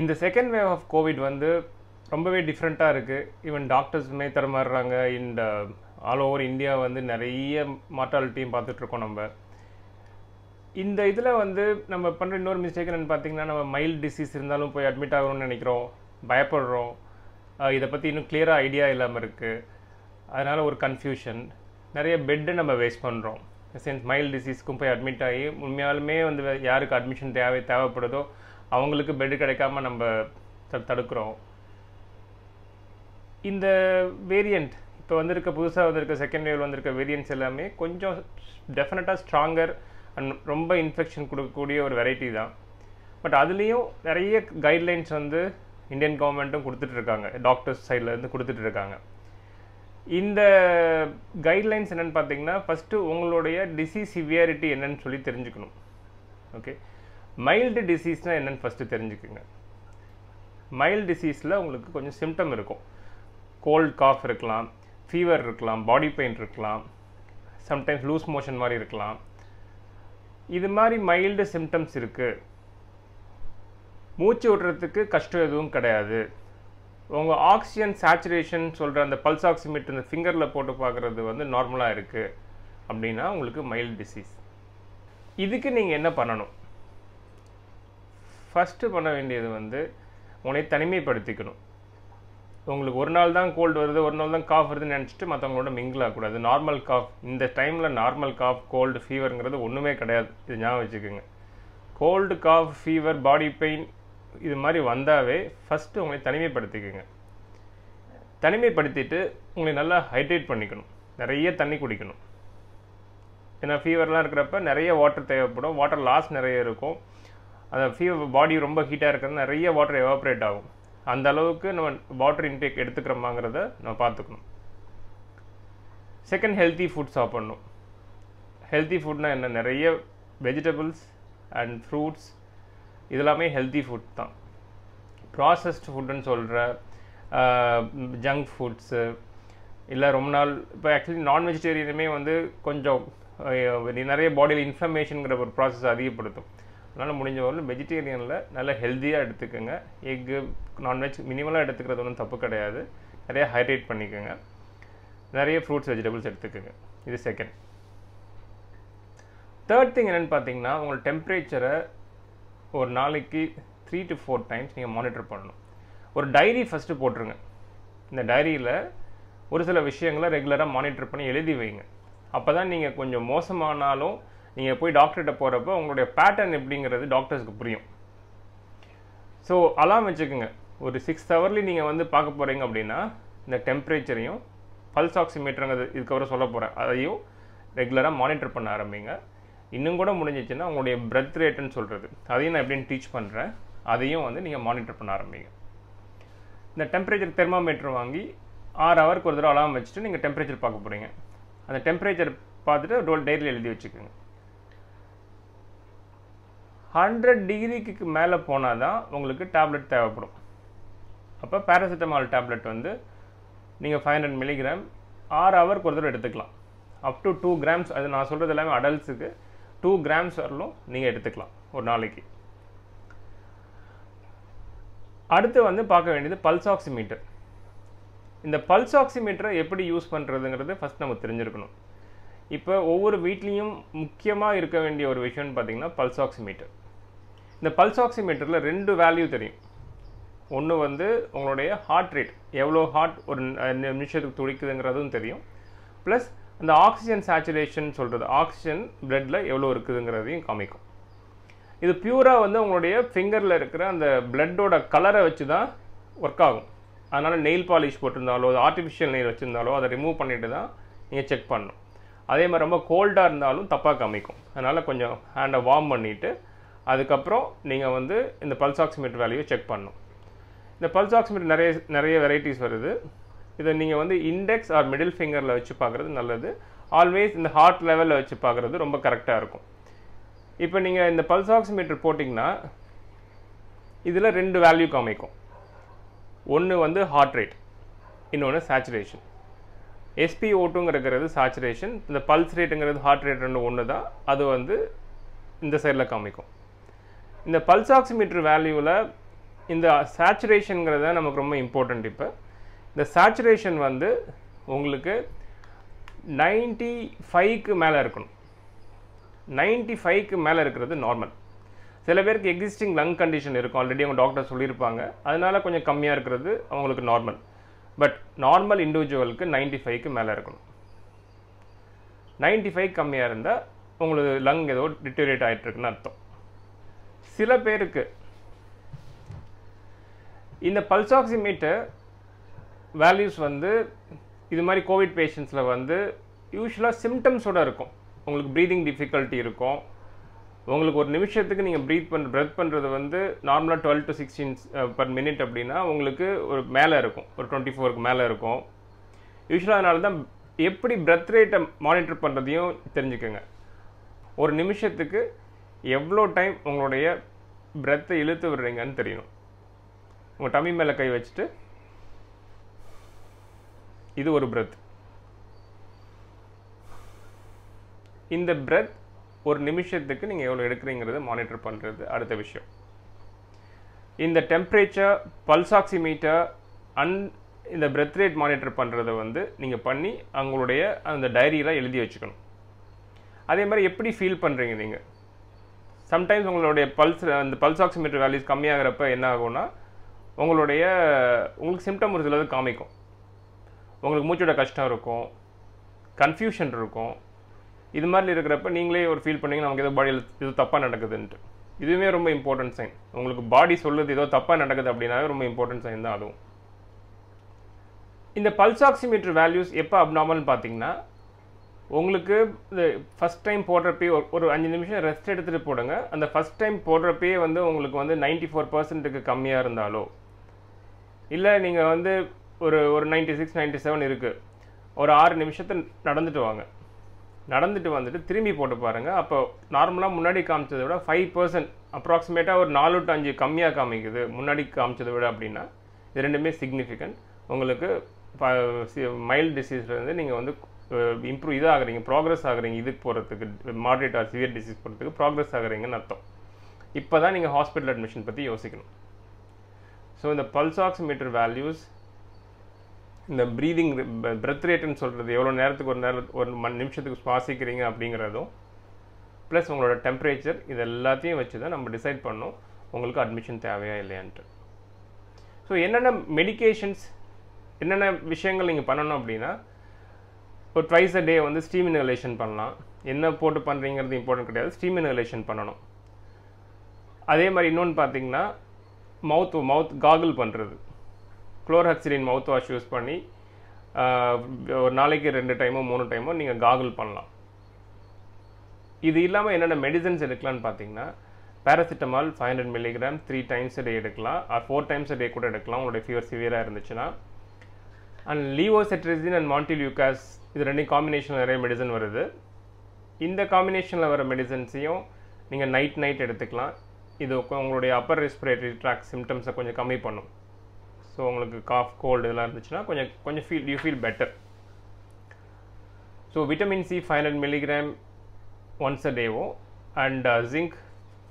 இந்த second wave of Covid வந்து ரொம்பவே டிஃப்ரெண்ட்டாக இருக்குது ஈவன் டாக்டர்ஸுமே தரமாறுறாங்க இந்த ஆல் ஓவர் இந்தியா வந்து நிறைய மார்ட்டாலிட்டியும் பார்த்துட்ருக்கோம் நம்ம இந்த இதில் வந்து நம்ம பண்ணுற இன்னொரு மிஸ்டேக் என்னென்னு பார்த்தீங்கன்னா நம்ம மைல்டு டிசீஸ் இருந்தாலும் போய் அட்மிட் ஆகணும்னு நினைக்கிறோம் பயப்படுறோம் இதை பற்றி இன்னும் கிளியராக ஐடியா இல்லாமல் இருக்குது அதனால் ஒரு கன்ஃபியூஷன் நிறைய பெட்டு நம்ம வேஸ்ட் பண்ணுறோம் சென்ஸ் மைல்டு டிசீஸ்க்கும் போய் அட்மிட் ஆகி உண்மையாலுமே வந்து யாருக்கு அட்மிஷன் தேவை தேவைப்படுதோ அவங்களுக்கு பெட் கிடைக்காம நம்ம த தடுக்கிறோம் இந்த வேரியண்ட் இப்போ வந்திருக்க புதுசாக வந்திருக்க செகண்ட் வேவ் வந்திருக்க வேரியன்ட்ஸ் எல்லாமே கொஞ்சம் டெஃபினட்டாக ஸ்ட்ராங்கர் அண்ட் ரொம்ப இன்ஃபெக்ஷன் கொடுக்கக்கூடிய ஒரு வெரைட்டி தான் பட் அதுலேயும் நிறைய கைட்லைன்ஸ் வந்து இந்தியன் கவர்மெண்ட்டும் கொடுத்துட்ருக்காங்க டாக்டர்ஸ் சைட்லேருந்து கொடுத்துட்ருக்காங்க இந்த கைட்லைன்ஸ் என்னென்னு பார்த்தீங்கன்னா ஃபஸ்ட்டு உங்களுடைய டிசீஸ் சிவியாரிட்டி என்னன்னு சொல்லி தெரிஞ்சுக்கணும் ஓகே மைல்டு டிசீஸ்னால் என்னென்னு ஃபஸ்ட்டு தெரிஞ்சுக்கோங்க மைல்டு டிசீஸில் உங்களுக்கு கொஞ்சம் சிம்டம் இருக்கும் கோல்ட் காஃப் இருக்கலாம் ஃபீவர் இருக்கலாம் பாடி பெயின் இருக்கலாம் சம்டைம்ஸ் லூஸ் மோஷன் மாதிரி இருக்கலாம் இது மாதிரி மைல்டு சிம்டம்ஸ் இருக்குது மூச்சு விடுறதுக்கு கஷ்டம் எதுவும் கிடையாது உங்கள் ஆக்சிஜன் சேச்சுரேஷன் சொல்கிற அந்த பல்ஸ் ஆக்சிமீட் இந்த ஃபிங்கரில் போட்டு பார்க்குறது வந்து நார்மலாக இருக்குது அப்படின்னா உங்களுக்கு மைல்டு டிசீஸ் இதுக்கு நீங்கள் என்ன பண்ணணும் ஃபஸ்ட்டு பண்ண வேண்டியது வந்து உன்னை தனிமைப்படுத்திக்கணும் உங்களுக்கு ஒரு நாள் தான் கோல்டு வருது ஒரு நாள் தான் காஃப் வருதுன்னு நினச்சிட்டு மற்றவங்களோட மிங்கிள் கூடாது நார்மல் காஃப் இந்த டைமில் நார்மல் காஃப் கோல்டு ஃபீவருங்கிறது ஒன்றுமே கிடையாது இது ஞாபகம் வச்சுக்கோங்க cold cough fever body pain இது மாதிரி வந்தாவே ஃபஸ்ட்டு உங்களை தனிமைப்படுத்திக்கோங்க தனிமைப்படுத்திட்டு உங்களை நல்லா ஹைட்ரேட் பண்ணிக்கணும் நிறைய தண்ணி குடிக்கணும் ஏன்னா ஃபீவர்லாம் இருக்கிறப்ப நிறைய வாட்டர் தேவைப்படும் வாட்டர் லாஸ் நிறைய இருக்கும் அந்த ஃபீவர் பாடி ரொம்ப ஹீட்டாக இருக்கிறது நிறைய வாட்டர் எவாப்ரேட் ஆகும் அந்த அளவுக்கு நம்ம வாட்டர் இன்டேக் எடுத்துக்கிறோமாங்கிறத நம்ம பார்த்துக்கணும் செகண்ட் ஹெல்த்தி ஃபுட் சாப்பிட்ணும் ஹெல்த்தி ஃபுட்னால் என்ன நிறைய வெஜிடபிள்ஸ் அண்ட் ஃப்ரூட்ஸ் இதெல்லாமே ஹெல்த்தி ஃபுட் தான் ப்ராசஸ்ட் ஃபுட்டுன்னு சொல்கிற ஜங்க் ஃபுட்ஸு இல்லை ரொம்ப நாள் இப்போ ஆக்சுவலி நான் வெஜிடேரியனுமே வந்து கொஞ்சம் நிறைய பாடியில் இன்ஃப்ளமேஷனுங்கிற ஒரு ப்ராசஸ் அதிகப்படுத்தும் அதனால் முடிஞ்ச வரலும் வெஜிடேரியனில் நல்ல ஹெல்த்தியாக எடுத்துக்கோங்க எக்கு நான்வெஜ் மினிமலாக எடுத்துக்கிறது ஒன்றும் தப்பு கிடையாது நிறைய ஹைட்ரேட் பண்ணிக்கோங்க நிறைய ஃப்ரூட்ஸ் வெஜிடபிள்ஸ் எடுத்துக்கோங்க இது செகண்ட் தேர்ட் திங் என்னென்னு பார்த்தீங்கன்னா உங்கள் டெம்பரேச்சரை ஒரு நாளைக்கு த்ரீ டு ஃபோர் டைம்ஸ் நீங்கள் மானிட்டர் பண்ணணும் ஒரு டைரி ஃபஸ்ட்டு போட்டுருங்க இந்த டைரியில் ஒரு சில விஷயங்களை ரெகுலராக மானிட்டர் பண்ணி எழுதி வைங்க அப்போ தான் நீங்கள் கொஞ்சம் மோசமானாலும் நீங்கள் போய் டாக்டர்கிட்ட போகிறப்ப உங்களுடைய பேட்டர்ன் எப்படிங்கிறது டாக்டர்ஸ்க்கு புரியும் ஸோ அலாம் வச்சுக்கோங்க ஒரு சிக்ஸ் ஹவர்லேயும் நீங்கள் வந்து பார்க்க போகிறீங்க அப்படின்னா இந்த டெம்பரேச்சரையும் பல்ஸ் ஆக்சிமீட்டருங்கிறது இதுக்கப்புறம் சொல்ல போகிறேன் அதையும் ரெகுலராக மானிட்டர் பண்ண ஆரம்பிங்க இன்னும் கூட முடிஞ்சிச்சுன்னா உங்களுடைய பிரெத் ரேட்டுன்னு சொல்கிறது அதையும் நான் எப்படின்னு டீச் பண்ணுறேன் அதையும் வந்து நீங்கள் மானிட்டர் பண்ண ஆரம்பிங்க இந்த டெம்பரேச்சர் தெர்மாமீட்டர் வாங்கி ஆறு ஹவருக்கு ஒரு தடவை அலாம் வச்சுட்டு நீங்கள் டெம்பரேச்சர் பார்க்க போகிறீங்க அந்த டெம்பரேச்சர் பார்த்துட்டு டோல் டைரியில் எழுதி வச்சுக்கோங்க ஹண்ட்ரட் டிகிரிக்கு மேலே போனால் தான் உங்களுக்கு டேப்லெட் தேவைப்படும் அப்போ பேராசிட்டமால் டேப்லெட் வந்து நீங்கள் ஃபைவ் ஹண்ட்ரட் மில்லிகிராம் ஆறு ஹவருக்கு ஒரு தடவை எடுத்துக்கலாம் அப் டு டூ கிராம்ஸ் அது நான் சொல்கிறது எல்லாமே அடல்ட்ஸுக்கு டூ கிராம்ஸ் வரலும் நீங்கள் எடுத்துக்கலாம் ஒரு நாளைக்கு அடுத்து வந்து பார்க்க வேண்டியது பல்ஸ் ஆக்சிமீட்டர் இந்த பல்ஸ் ஆக்சிமீட்டரை எப்படி யூஸ் பண்ணுறதுங்கிறது ஃபஸ்ட் நம்ம தெரிஞ்சிருக்கணும் இப்போ ஒவ்வொரு வீட்லேயும் முக்கியமாக இருக்க வேண்டிய ஒரு விஷயம்னு பார்த்தீங்கன்னா பல்ஸ் ஆக்சிமீட்டர் இந்த பல்ஸ் ஆக்சிமீட்டரில் ரெண்டு வேல்யூ தெரியும் ஒன்று வந்து உங்களுடைய ஹார்ட் ரேட் எவ்வளோ ஹார்ட் ஒரு நிமிஷத்துக்கு துடிக்குதுங்கிறதும் தெரியும் ப்ளஸ் அந்த ஆக்சிஜன் சேச்சுரேஷன் சொல்கிறது ஆக்சிஜன் பிளட்டில் எவ்வளோ இருக்குதுங்கிறதையும் காமிக்கும் இது பியூராக வந்து உங்களுடைய ஃபிங்கரில் இருக்கிற அந்த பிளட்டோட கலரை வச்சு தான் ஒர்க் ஆகும் அதனால் நெயில் பாலிஷ் போட்டிருந்தாலோ அது ஆர்டிஃபிஷியல் நெயில் வச்சுருந்தாலோ அதை ரிமூவ் பண்ணிட்டு தான் நீங்கள் செக் பண்ணணும் அதே மாதிரி ரொம்ப கோல்டாக இருந்தாலும் தப்பாக காமிக்கும் அதனால் கொஞ்சம் ஹேண்டை வார்ம் பண்ணிவிட்டு அதுக்கப்புறம் நீங்கள் வந்து இந்த பல்ஸ் ஆக்சிமீட்டர் வேல்யூவை செக் பண்ணணும் இந்த பல்ஸ் ஆக்சிமீட்டர் நிறைய நிறைய வெரைட்டிஸ் வருது இதை நீங்கள் வந்து இண்டெக்ஸ் ஆர் மிடில் ஃபிங்கரில் வச்சு பார்க்குறது நல்லது ஆல்வேஸ் இந்த ஹார்ட் லெவலில் வச்சு பார்க்குறது ரொம்ப கரெக்டாக இருக்கும் இப்போ நீங்கள் இந்த பல்ஸ் ஆக்சிமீட்டர் போட்டிங்கன்னா இதில் ரெண்டு வேல்யூ காமிக்கும் ஒன்று வந்து ஹார்ட் ரேட் இன்னொன்று சேச்சுரேஷன் எஸ்பி ஓட்டுங்கிறது சேச்சுரேஷன் இந்த பல்ஸ் ரேட்டுங்கிறது ஹார்ட் ரேட் ரெண்டு ஒன்று தான் அது வந்து இந்த சைடில் காமிக்கும் இந்த பல்ஸ் ஆக்சிமீட்டர் வேல்யூவில் இந்த சேச்சுரேஷனுங்கிறத நமக்கு ரொம்ப இம்பார்ட்டண்ட் இப்போ இந்த சேச்சுரேஷன் வந்து உங்களுக்கு நைன்ட்டி ஃபைவ்க்கு மேலே இருக்கணும் நைன்ட்டி ஃபைவ்க்கு மேலே இருக்கிறது நார்மல் சில பேருக்கு எக்ஸிஸ்டிங் லங் கண்டிஷன் இருக்கும் ஆல்ரெடி அவங்க டாக்டர் சொல்லியிருப்பாங்க அதனால் கொஞ்சம் கம்மியாக இருக்கிறது அவங்களுக்கு நார்மல் பட் நார்மல் இண்டிவிஜுவலுக்கு நைன்ட்டி ஃபைவ்க்கு மேலே இருக்கணும் நைன்ட்டி ஃபைவ் கம்மியாக இருந்தால் உங்களுக்கு லங் ஏதோ டிட்டோரேட் இருக்குன்னு அர்த்தம் சில பேருக்கு இந்த பல்ஸ் ஆக்சிமீட்டர் வேல்யூஸ் வந்து இது மாதிரி கோவிட் பேஷண்ட்ஸில் வந்து யூஸ்வலாக சிம்டம்ஸோடு இருக்கும் உங்களுக்கு ப்ரீதிங் டிஃபிகல்ட்டி இருக்கும் உங்களுக்கு ஒரு நிமிஷத்துக்கு நீங்கள் ப்ரீத் பண் ப்ரெத் பண்ணுறது வந்து நார்மலாக twelve to sixteen per minute அப்படின்னா உங்களுக்கு ஒரு மேலே இருக்கும் ஒரு டுவெண்ட்டி ஃபோருக்கு மேலே இருக்கும் யூஸ்வலாக அதனால தான் எப்படி ப்ரெத் ரேட்டை மானிட்டர் பண்ணுறதையும் தெரிஞ்சுக்கோங்க ஒரு நிமிஷத்துக்கு எவ்வளோ டைம் உங்களுடைய பிரெத்தை இழுத்து விடுறீங்கன்னு தெரியணும் உங்கள் டமி மேலே கை வச்சுட்டு இது ஒரு பிரெத் இந்த பிரெத் ஒரு நிமிஷத்துக்கு நீங்கள் எவ்வளோ எடுக்கிறீங்கிறத மானிட்டர் பண்ணுறது அடுத்த விஷயம் இந்த டெம்ப்ரேச்சர் பல்ஸ் ஆக்சிமீட்டர் அன் இந்த பிரெத் ரேட் மானிட்டர் பண்ணுறத வந்து நீங்கள் பண்ணி அவங்களுடைய அந்த டைரியில் எழுதி வச்சுக்கணும் அதே மாதிரி எப்படி ஃபீல் பண்ணுறீங்க நீங்கள் சம்டைம்ஸ் உங்களுடைய பல்ஸ் அந்த பல்ஸ் ஆக்சிமீட்டர் வேல்யூஸ் கம்மியாகிறப்ப என்ன ஆகும்னா உங்களுடைய உங்களுக்கு சிம்டம் ஒரு சிலது காமிக்கும் உங்களுக்கு மூச்சோட கஷ்டம் இருக்கும் கன்ஃபியூஷன் இருக்கும் இது மாதிரி இருக்கிறப்ப நீங்களே ஒரு ஃபீல் பண்ணிங்க நமக்கு ஏதோ பாடியில் ஏதோ தப்பாக நடக்குதுன்ட்டு இதுவுமே ரொம்ப இம்பார்ட்டன்ட் சைன் உங்களுக்கு பாடி சொல்லுது ஏதோ தப்பாக நடக்குது அப்படின்னாவே ரொம்ப இம்பார்ட்டன்ட் சைன் தான் அதுவும் இந்த பல்ஸ் ஆக்சிமீட்டர் வேல்யூஸ் எப்போ அப்நார்மல்னு பார்த்தீங்கன்னா உங்களுக்கு இந்த ஃபஸ்ட் டைம் போடுறப்பே ஒரு அஞ்சு நிமிஷம் ரெஸ்ட் எடுத்துகிட்டு போடுங்க அந்த ஃபஸ்ட் டைம் போடுறப்பே வந்து உங்களுக்கு வந்து நைன்ட்டி ஃபோர் பர்சன்ட்டுக்கு கம்மியாக இருந்தாலோ இல்லை நீங்கள் வந்து ஒரு ஒரு நைன்ட்டி சிக்ஸ் நைன்ட்டி செவன் இருக்குது ஒரு ஆறு நிமிஷத்தை நடந்துட்டு வாங்க நடந்துட்டு வந்துட்டு திரும்பி போட்டு பாருங்கள் அப்போ நார்மலாக முன்னாடி காமிச்சதை விட ஃபைவ் பர்சன்ட் அப்ராக்சிமேட்டாக ஒரு நாலு டு அஞ்சு கம்மியாக காமிக்குது முன்னாடி காமிச்சதை விட அப்படின்னா இது ரெண்டுமே சிக்னிஃபிகண்ட் உங்களுக்கு மைல்டு டிசீஸ்லேருந்து நீங்கள் வந்து இம்ப்ரூவ் இதாக ஆகிறீங்க ப்ராக்ரஸ் ஆகுறீங்க இதுக்கு போகிறதுக்கு மாட்ரேட் ஆர் சிவியர் டிசீஸ் போகிறதுக்கு ப்ராக்ரஸ் ஆகுறீங்கன்னு அர்த்தம் இப்போ தான் நீங்கள் ஹாஸ்பிட்டல் அட்மிஷன் பற்றி யோசிக்கணும் ஸோ இந்த பல்ஸ் ஆக்சிமீட்டர் வேல்யூஸ் இந்த ப்ரீதிங் பிரெத் ரேட்டுன்னு சொல்கிறது எவ்வளோ நேரத்துக்கு ஒரு நேரம் ஒரு மணி நிமிஷத்துக்கு சுவாசிக்கிறீங்க அப்படிங்கிறதும் ப்ளஸ் உங்களோட டெம்பரேச்சர் இது எல்லாத்தையும் வச்சு தான் நம்ம டிசைட் பண்ணோம் உங்களுக்கு அட்மிஷன் தேவையா இல்லையான்ட்டு ஸோ என்னென்ன மெடிக்கேஷன்ஸ் என்னென்ன விஷயங்கள் நீங்கள் பண்ணணும் அப்படின்னா ஒரு ட்வைஸ் அ டே வந்து ஸ்டீம் இன்ஹலேஷன் பண்ணலாம் என்ன போட்டு பண்ணுறீங்கிறது இம்பார்ட்டன்ட் கிடையாது ஸ்டீம் இன்ஹலேஷன் பண்ணணும் அதே மாதிரி இன்னொன்று பார்த்தீங்கன்னா மவுத் மவுத் காகுல் பண்ணுறது குளோர்ஹெக்சிலின் மவுத் வாஷ் யூஸ் பண்ணி ஒரு நாளைக்கு ரெண்டு டைமோ மூணு டைமோ நீங்கள் காகுல் பண்ணலாம் இது இல்லாமல் என்னென்ன மெடிசன்ஸ் எடுக்கலாம்னு பார்த்தீங்கன்னா paracetamol five hundred milligram three times day எடுக்கலாம் ஆர் ஃபோர் டைம்ஸ் டே கூட எடுக்கலாம் உங்களுடைய ஃபீவர் சிவியராக இருந்துச்சுன்னா அண்ட் லீவோசெட்ரிசின் அண்ட் மாண்டில் யூகாஸ் இது ரெண்டு காம்பினேஷனில் நிறைய மெடிசன் வருது இந்த காம்பினேஷனில் வர மெடிசன்ஸையும் நீங்கள் நைட் நைட் எடுத்துக்கலாம் இது உங்களுடைய அப்பர் ரெஸ்பிரேட்டரி ட்ராக் சிம்டம்ஸை கொஞ்சம் கம்மி பண்ணும் ஸோ உங்களுக்கு காஃப் கோல்டு இதெல்லாம் இருந்துச்சுன்னா கொஞ்சம் கொஞ்சம் feel you feel better so vitamin C five hundred milligram once a டேவோ and zinc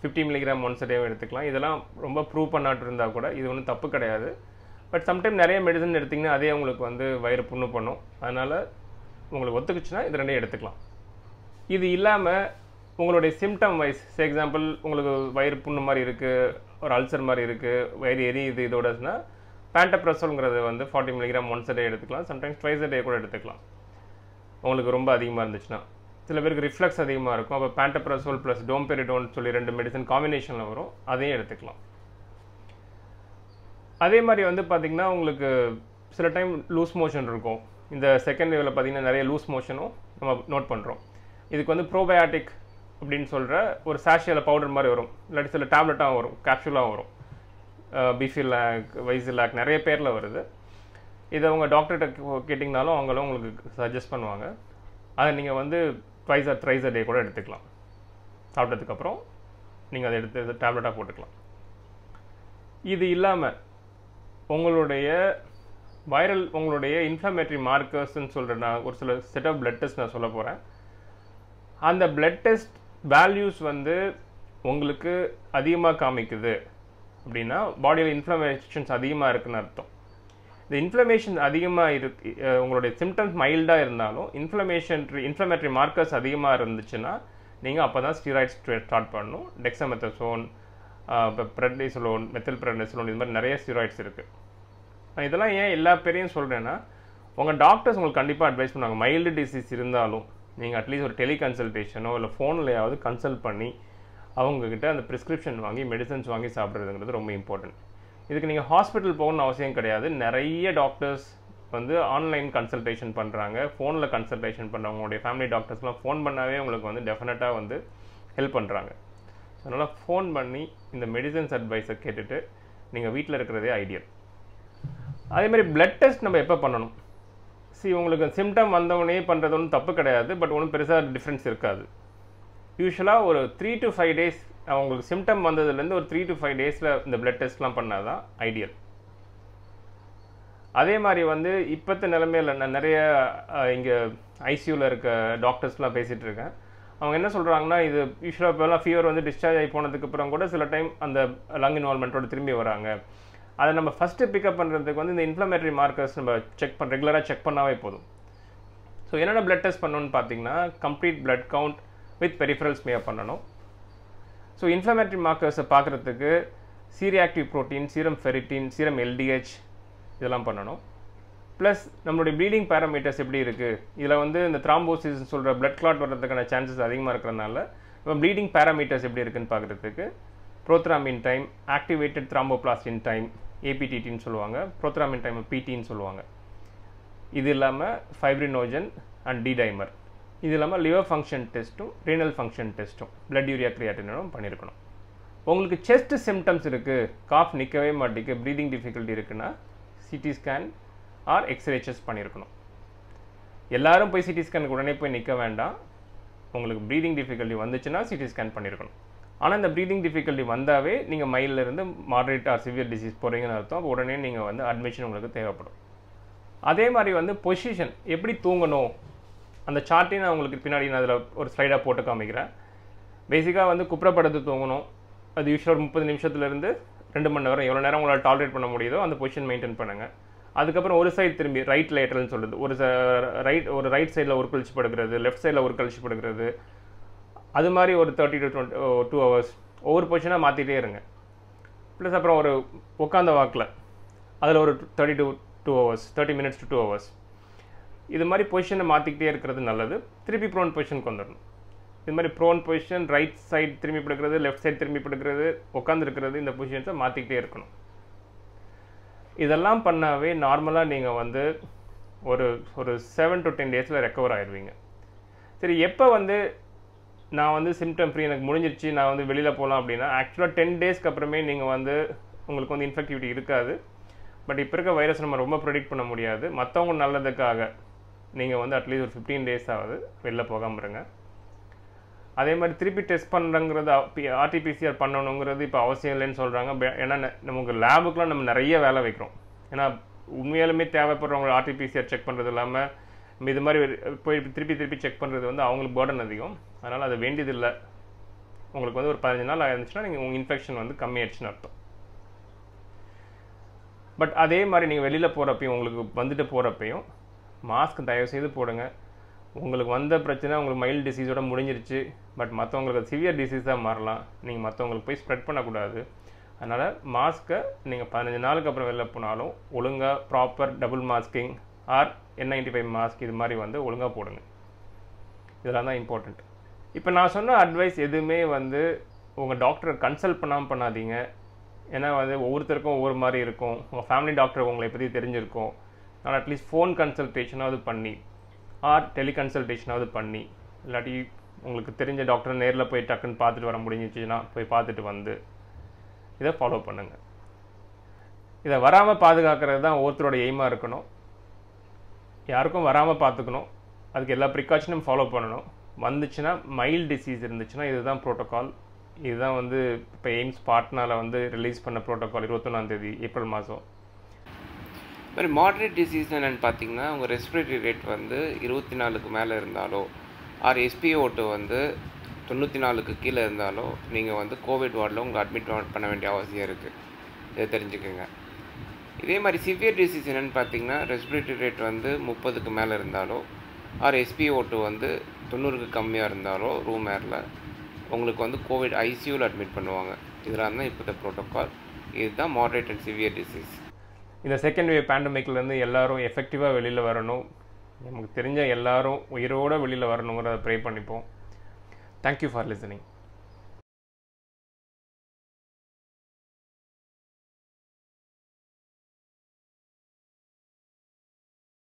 fifty milligram once a டேவோ எடுத்துக்கலாம் இதெல்லாம் ரொம்ப ப்ரூவ் பண்ணாட்டு இருந்தால் கூட இது ஒன்றும் தப்பு கிடையாது பட் சம்டைம் நிறைய மெடிசன் எடுத்திங்கன்னா அதே உங்களுக்கு வந்து வயிறு புண்ணு பண்ணும் அதனால் உங்களுக்கு ஒத்துக்குச்சுன்னா இது ரெண்டையும் எடுத்துக்கலாம் இது இல்லாமல் உங்களுடைய சிம்டம் வைஸ் ஃபார் எக்ஸாம்பிள் உங்களுக்கு வயிறு புண்ணு மாதிரி இருக்குது ஒரு அல்சர் மாதிரி இருக்குது வயிறு எரியுது இதோடனா பேண்டப்ரசோல்ங்கிறது வந்து ஃபார்ட்டி மில்லிகிராம் ஒன்ஸ் டே எடுத்துக்கலாம் சம்டைம்ஸ் ட்வைஸ் டே கூட எடுத்துக்கலாம் உங்களுக்கு ரொம்ப அதிகமாக இருந்துச்சுன்னா சில பேருக்கு ரிஃப்ளெக்ஸ் அதிகமாக இருக்கும் அப்போ பேண்டப்ரஸோல் ப்ளஸ் டோம்பெரிடோன் சொல்லி ரெண்டு மெடிசன் காம்பினேஷனில் வரும் அதையும் எடுத்துக்கலாம் அதே மாதிரி வந்து பார்த்திங்கன்னா உங்களுக்கு சில டைம் லூஸ் மோஷன் இருக்கும் இந்த செகண்ட் வேவில் பார்த்திங்கன்னா நிறைய லூஸ் மோஷனும் நம்ம நோட் பண்ணுறோம் இதுக்கு வந்து ப்ரோபயாட்டிக் அப்படின்னு சொல்கிற ஒரு சாஷியில் பவுடர் மாதிரி வரும் இல்லாட்டி சில டேப்லெட்டாகவும் வரும் கேப்சூலாகவும் வரும் பிஃபி லேக் வைஸ் லேக் நிறைய பேரில் வருது இதை அவங்க டாக்டர்கிட்ட கேட்டிங்கனாலும் அவங்களும் உங்களுக்கு சஜஸ்ட் பண்ணுவாங்க அதை நீங்கள் வந்து ட்வைஸ் ஆர் த்ரைஸ் டே கூட எடுத்துக்கலாம் சாப்பிட்டதுக்கப்புறம் நீங்கள் அதை எடுத்து டேப்லெட்டாக போட்டுக்கலாம் இது இல்லாமல் உங்களுடைய வைரல் உங்களுடைய இன்ஃப்ளமேட்ரி மார்க்கர்ஸ்ன்னு சொல்கிற நான் ஒரு சில செட் ஆஃப் பிளட் டெஸ்ட் நான் சொல்ல போகிறேன் அந்த பிளட் டெஸ்ட் வேல்யூஸ் வந்து உங்களுக்கு அதிகமாக காமிக்குது அப்படின்னா பாடியில் இன்ஃப்ளமேஷன்ஸ் அதிகமாக இருக்குன்னு அர்த்தம் இந்த இன்ஃப்ளமேஷன் அதிகமாக இரு உங்களுடைய சிம்டம்ஸ் மைல்டாக இருந்தாலும் இன்ஃப்ளமேஷன் இன்ஃப்ளமேட்ரி மார்க்கர்ஸ் அதிகமாக இருந்துச்சுன்னா நீங்கள் அப்போ தான் ஸ்டீராய்ட்ஸ் ஸ்டார்ட் பண்ணணும் டெக்ஸமெத்தசோன் இப்போ பிரட்னிசலோன் மெத்தில் பிரட்னிசலோன் இது மாதிரி நிறைய ஸ்டீராய்ட்ஸ் இருக்குது இதெல்லாம் ஏன் எல்லா பேரையும் சொல்கிறேன்னா உங்கள் டாக்டர்ஸ் உங்களுக்கு கண்டிப்பாக அட்வைஸ் பண்ணுவாங்க மைல்டு டிசீஸ் இருந்தாலும் நீங்கள் அட்லீஸ்ட் ஒரு டெலி கன்சல்டேஷனோ இல்லை ஃபோன்லையாவது கன்சல்ட் பண்ணி அவங்கக்கிட்ட அந்த ப்ரிஸ்கிரிப்ஷன் வாங்கி மெடிசன்ஸ் வாங்கி சாப்பிட்றதுங்கிறது ரொம்ப இம்பார்ட்டன்ட் இதுக்கு நீங்கள் ஹாஸ்பிட்டல் போகணும்னு அவசியம் கிடையாது நிறைய டாக்டர்ஸ் வந்து ஆன்லைன் கன்சல்டேஷன் பண்ணுறாங்க ஃபோனில் கன்சல்டேஷன் பண்ணுறவங்களுடைய ஃபேமிலி டாக்டர்ஸ்லாம் ஃபோன் பண்ணாவே உங்களுக்கு வந்து டெஃபினட்டாக வந்து ஹெல்ப் பண்ணுறாங்க அதனால் ஃபோன் பண்ணி இந்த மெடிசன்ஸ் அட்வைஸை கேட்டுட்டு நீங்கள் வீட்டில் இருக்கிறதே ஐடியல் அதேமாதிரி பிளட் டெஸ்ட் நம்ம எப்போ பண்ணணும் சி உங்களுக்கு சிம்டம் வந்தவொடனே பண்ணுறது ஒன்றும் தப்பு கிடையாது பட் ஒன்றும் பெருசாக டிஃப்ரென்ஸ் இருக்காது யூஸ்வலாக ஒரு த்ரீ டு ஃபைவ் டேஸ் அவங்களுக்கு சிம்டம் வந்ததுலேருந்து ஒரு த்ரீ டு ஃபைவ் டேஸில் இந்த பிளட் டெஸ்ட்லாம் பண்ணால் தான் ஐடியல் அதே மாதிரி வந்து இப்போத்த நிலமையில் நான் நிறைய இங்கே ஐசியூவில் இருக்க டாக்டர்ஸ்லாம் பேசிகிட்டு இருக்கேன் அவங்க என்ன சொல்கிறாங்கன்னா இது யூஸ்வலாக இப்போலாம் ஃபீவர் வந்து டிஸ்சார்ஜ் ஆகி போனதுக்கு அப்புறம் கூட சில டைம் அந்த லங் இன்வால்மெண்ட்டோட திரும்பி வராங்க அதை நம்ம ஃபஸ்ட்டு பிக்கப் பண்ணுறதுக்கு வந்து இந்த இன்ஃப்ளமேட்டரி மார்க்கர்ஸ் நம்ம செக் பண்ண ரெகுலராக செக் பண்ணாவே போதும் ஸோ என்னென்ன ப்ளட் டெஸ்ட் பண்ணணும்னு பார்த்தீங்கன்னா complete blood count with peripherals may பண்ணணும் ஸோ இன்ஃப்ளமேட்டரி மார்க்கர்ஸை பார்க்குறதுக்கு C reactive protein serum ferritin serum LDH இதெல்லாம் பண்ணணும் ப்ளஸ் நம்மளுடைய ப்ளீடிங் பேராமீட்டர்ஸ் எப்படி இருக்குது இதில் வந்து இந்த த்ராம்போசிஸ் சொல்கிற பிளட் கிளாட் வர்றதுக்கான சான்சஸ் அதிகமாக இருக்கிறனால இப்போ ப்ளீடிங் பேராமீட்டர்ஸ் எப்படி இருக்குன்னு பார்க்குறதுக்கு prothrombin time activated thromboplastin time ஏபிடிடின்னு சொல்லுவாங்க ப்ரோத்ராமின் டைம் பிடின்னு சொல்லுவாங்க இது இல்லாமல் ஃபைப்ரினோஜன் அண்ட் டிடைமர் இது இல்லாமல் லிவர் ஃபங்க்ஷன் டெஸ்ட்டும் ரீனல் ஃபங்க்ஷன் டெஸ்ட்டும் பிளட் யூரியா கிரியாட்டினும் பண்ணியிருக்கணும் உங்களுக்கு செஸ்ட் சிம்டம்ஸ் இருக்குது காஃப் நிற்கவே மாட்டேங்குது ப்ரீதிங் டிஃபிகல்ட்டி இருக்குன்னா CT scan or X ray chest பண்ணியிருக்கணும் எல்லாரும் போய் சிடி ஸ்கேனுக்கு உடனே போய் நிற்க வேண்டாம் உங்களுக்கு ப்ரீதிங் டிஃபிகல்ட்டி வந்துச்சுன்னா சிடி ஸ்கேன் பண்ணியிருக்கணும் ஆனால் இந்த ப்ரீதிங் டிஃபிகல்ட்டி வந்தாவே நீங்கள் மைல்டிலிருந்து மாடரேட் ஆர் சிவியர் டிசீஸ் போகிறீங்கன்னு அர்த்தம் உடனே நீங்கள் வந்து அட்மிஷன் உங்களுக்கு தேவைப்படும் அதே மாதிரி வந்து பொசிஷன் எப்படி தூங்கணும் அந்த சார்ட்டையும் நான் உங்களுக்கு பின்னாடி நான் அதில் ஒரு ஸ்லைடாக போட்டு காமிக்கிறேன் பேசிக்காக வந்து குப்புறப்படுத்து தூங்கணும் அது யூஸ்வலாக முப்பது நிமிஷத்துலேருந்து ரெண்டு மணி நேரம் எவ்வளோ நேரம் உங்களால் டாலரேட் பண்ண முடியுதோ அந்த பொசிஷன் மெயின்டைன் பண்ணுங்கள் அதுக்கப்புறம் ஒரு சைடு திரும்பி ரைட் லேட்டர்னு சொல்கிறது ஒரு ரைட் ஒரு ரைட் சைடில் ஒரு கழிச்சு படுக்கிறது லெஃப்ட் சைடில் ஒரு கழிச்சு படுக்கிறது அது மாதிரி ஒரு thirty to twenty two hours ஒவ்வொரு பொசிஷனாக மாற்றிட்டே இருங்க ப்ளஸ் அப்புறம் ஒரு உட்காந்த வாக்கில் அதில் ஒரு thirty to two hours thirty minutes to two hours இது மாதிரி பொசிஷனை மாற்றிக்கிட்டே இருக்கிறது நல்லது திருப்பி ப்ரோன் பொசிஷனுக்கு வந்துடணும் இது மாதிரி ப்ரோன் பொசிஷன் ரைட் சைடு திரும்பி படுக்கிறது லெஃப்ட் சைடு திரும்பி படுக்கிறது உட்காந்துருக்கிறது இந்த பொசிஷன்ஸை மாற்றிக்கிட்டே இருக்கணும் இதெல்லாம் பண்ணாவே நார்மலாக நீங்கள் வந்து ஒரு ஒரு செவன் டு டென் டேஸில் ரெக்கவர் ஆயிடுவீங்க சரி எப்போ வந்து நான் வந்து சிம்டம் ஃப்ரீ எனக்கு முடிஞ்சிருச்சு நான் வந்து வெளியில் போகலாம் அப்படின்னா ஆக்சுவலாக டென் டேஸ்க்கு அப்புறமே நீங்கள் வந்து உங்களுக்கு வந்து இன்ஃபெக்டிவிட்டி இருக்காது பட் இப்போ இருக்க வைரஸ் நம்ம ரொம்ப ப்ரொடிக்ட் பண்ண முடியாது மற்றவங்க நல்லதுக்காக நீங்கள் வந்து அட்லீஸ்ட் ஒரு ஃபிஃப்டீன் டேஸ் ஆகுது வெளில போகாமல் இருங்க அதே மாதிரி திருப்பி டெஸ்ட் பண்ணுறங்கிறது ஆர்டிபிசிஆர் பண்ணணுங்கிறது இப்போ அவசியம் இல்லைன்னு சொல்கிறாங்க ஏன்னா நமக்கு லேபுக்கெலாம் நம்ம நிறைய வேலை வைக்கிறோம் ஏன்னா உண்மையாலுமே தேவைப்படுறவங்க ஆர்டிபிசிஆர் செக் பண்ணுறது இல்லாமல் இது மாதிரி போய் திருப்பி திருப்பி செக் பண்ணுறது வந்து அவங்களுக்கு பேர்டன் அதிகம் அதனால் அது வேண்டியதில்லை உங்களுக்கு வந்து ஒரு பதினஞ்சு நாள் ஆயிருந்துச்சுன்னா நீங்கள் உங்கள் இன்ஃபெக்ஷன் வந்து கம்மியாயிடுச்சுன்னு அர்த்தம் பட் அதே மாதிரி நீங்கள் வெளியில் போகிறப்பையும் உங்களுக்கு வந்துட்டு போகிறப்பையும் மாஸ்க் தயவுசெய்து போடுங்க உங்களுக்கு வந்த பிரச்சனை உங்களுக்கு மைல்டு டிசீஸோட முடிஞ்சிருச்சு பட் மற்றவங்களுக்கு சிவியர் டிசீஸாக மாறலாம் நீங்கள் மற்றவங்களுக்கு போய் ஸ்ப்ரெட் பண்ணக்கூடாது அதனால் மாஸ்க்கை நீங்கள் பதினஞ்சு நாளுக்கு அப்புறம் வெளில போனாலும் ஒழுங்காக proper double masking or N ninety five mask இது மாதிரி வந்து ஒழுங்காக போடுங்க இதெல்லாம் தான் இம்பார்ட்டண்ட் இப்போ நான் சொன்ன அட்வைஸ் எதுவுமே வந்து உங்கள் டாக்டரை கன்சல்ட் பண்ணாமல் பண்ணாதீங்க ஏன்னா வந்து ஒவ்வொருத்தருக்கும் ஒவ்வொரு மாதிரி இருக்கும் உங்கள் ஃபேமிலி டாக்டர் உங்களை பற்றி தெரிஞ்சிருக்கும் ஆனால் அட்லீஸ்ட் ஃபோன் கன்சல்டேஷனாவது பண்ணி ஆர் டெலிகன்சல்டேஷனாவது பண்ணி இல்லாட்டி உங்களுக்கு தெரிஞ்ச டாக்டரை நேரில் போய் டக்குன்னு பார்த்துட்டு வர முடிஞ்சிச்சுன்னா போய் பார்த்துட்டு வந்து இதை ஃபாலோ பண்ணுங்கள் இதை வராமல் பாதுகாக்கிறது தான் ஒருத்தரோட எய்மாக இருக்கணும் யாருக்கும் வராமல் பார்த்துக்கணும் அதுக்கு எல்லா ப்ரிகாஷனும் ஃபாலோ பண்ணணும் வந்துச்சுன்னா மைல்டு டிசீஸ் இருந்துச்சுன்னா இதுதான் ப்ரோட்டோக்கால் இதுதான் வந்து இப்போ எய்ம்ஸ் பாட்னாவில் வந்து ரிலீஸ் பண்ண ப்ரோட்டோக்கால் இருபத்தொன்னாந்தேதி ஏப்ரல் மாதம் மாதிரி மாட்ரேட் டிசீஸ் என்னென்னு பார்த்தீங்கன்னா உங்கள் ரெஸ்பிரேட்டரி ரேட் வந்து இருபத்தி நாலுக்கு மேலே இருந்தாலோ ஆர் எஸ்பிஓட்டு வந்து தொண்ணூற்றி நாலுக்கு கீழே இருந்தாலோ நீங்கள் வந்து கோவிட் வார்டில் உங்களை அட்மிட் பண்ண வேண்டிய அவசியம் இருக்குது இதை தெரிஞ்சுக்கோங்க இதே மாதிரி சிவியர் டிசீஸ் என்னென்னு பார்த்தீங்கன்னா ரெஸ்பிரேட்டரி ரேட் வந்து முப்பதுக்கு மேலே இருந்தாலோ ஆர் எஸ்பிஓட்டு வந்து தொண்ணூறுக்கு கம்மியாக இருந்தாலோ ரூம் ஏரில் உங்களுக்கு வந்து கோவிட் ஐசியூவில் அட்மிட் பண்ணுவாங்க இதெல்லாம் தான் இப்போ ப்ரோட்டோக்கால் இதுதான் மாட்ரேட் அண்ட் சிவியர் டிசீஸ் இந்த செகண்ட் வேவ் பேண்டமிக்லேருந்து எல்லோரும் எஃபெக்டிவாக வெளியில் வரணும் நமக்கு தெரிஞ்ச எல்லாரும் உயிரோடு வெளியில் வரணுங்கிறத ப்ரே பண்ணிப்போம் தேங்க்யூ ஃபார் லிசனிங்